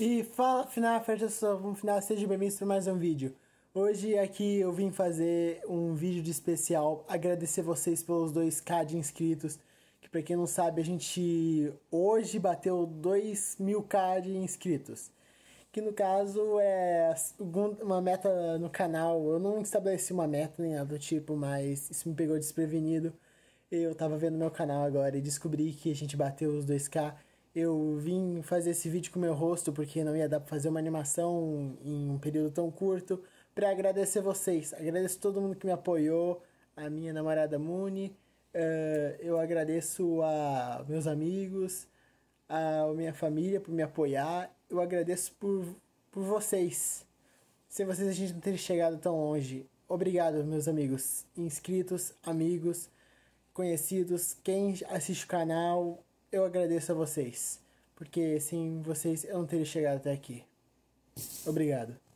E fala, final, só no final, sejam bem-vindos para mais um vídeo. Hoje aqui eu vim fazer um vídeo de especial, agradecer vocês pelos 2k de inscritos, que para quem não sabe, a gente hoje bateu 2000 mil k de inscritos. Que no caso é uma meta no canal, eu não estabeleci uma meta nem nada do tipo, mas isso me pegou desprevenido. Eu tava vendo meu canal agora e descobri que a gente bateu os 2k eu vim fazer esse vídeo com meu rosto porque não ia dar para fazer uma animação em um período tão curto. Para agradecer vocês, agradeço todo mundo que me apoiou, a minha namorada Muni, uh, eu agradeço a meus amigos, a minha família por me apoiar, eu agradeço por, por vocês. Sem vocês a gente não teria chegado tão longe. Obrigado, meus amigos, inscritos, amigos, conhecidos, quem assiste o canal, eu agradeço a vocês, porque sem vocês eu não teria chegado até aqui. Obrigado.